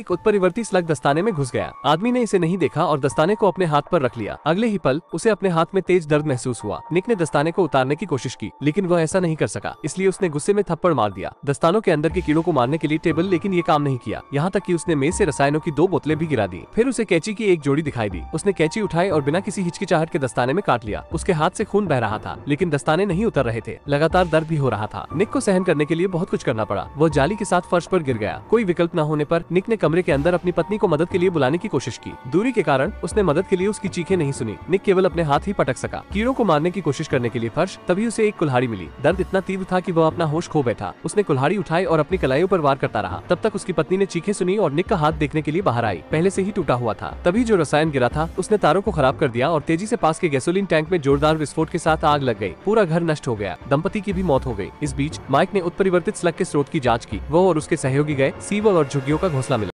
एक उत्परिवर्ती स्लग दस्ताने में घुस गया आदमी ने इसे नहीं देखा और दस्ताने को अपने हाथ पर रख लिया अगले ही पल उसे अपने हाथ में तेज दर्द महसूस हुआ निक ने दस्ताने को उतारने की कोशिश की लेकिन वह ऐसा नहीं कर सका इसलिए उसने गुस्से में थप्पड़ मार दिया दस्तानों के अंदर के कीड़ों को मारने के लिए टेबल लेकिन ये काम नहीं किया यहाँ तक की उसने मेज ऐसी रसायनों की दो बोतलें भी गिरा दी फिर उसे कैची की एक जोड़ी दिखाई दी उसने कैची उठाई और बिना किसी हिचकिचाहट के दस्ताने में काट लिया उसके हाथ ऐसी खून बह रहा था लेकिन दस्ताने नहीं उतर रहे थे लगातार दर्द भी हो रहा था निक को सहन करने के लिए बहुत कुछ करना पड़ा वह जाली के साथ फर्श आरोप गिर गया कोई विकल्प न होने आरोप निक ने कमरे के अंदर अपनी पत्नी को मदद के लिए बुलाने की कोशिश की दूरी के कारण उसने मदद के लिए उसकी चीखें नहीं सुनी निक केवल अपने हाथ ही पटक सका कीड़ों को मारने की कोशिश करने के लिए फर्श तभी उसे एक कुल्हाड़ी मिली दर्द इतना तीव्र था की वह अपना होश खो बैठा उसने कुल्हाड़ी उठाई और अपनी कलाइयों आरोप वार करता रहा तब तक उसकी पत्नी ने चीखे सुनी और निक का हाथ देखने के लिए बाहर आई पहले ऐसी ही टूटा हुआ था तभी जो रसायन गिरा था उसने तारों को खराब कर दिया और तेजी ऐसी पास के गैसोलीन टैंक में जोरदार विस्फोट के साथ आग लग गई पूरा घर नष्ट हो गया दंपति की भी मौत हो गई इस बीच माइक ने उत्परिवर्तित स्लग के स्रोत की जांच की वो और उसके सहयोगी गए सीवर और झुग्गियों का घोसला मिला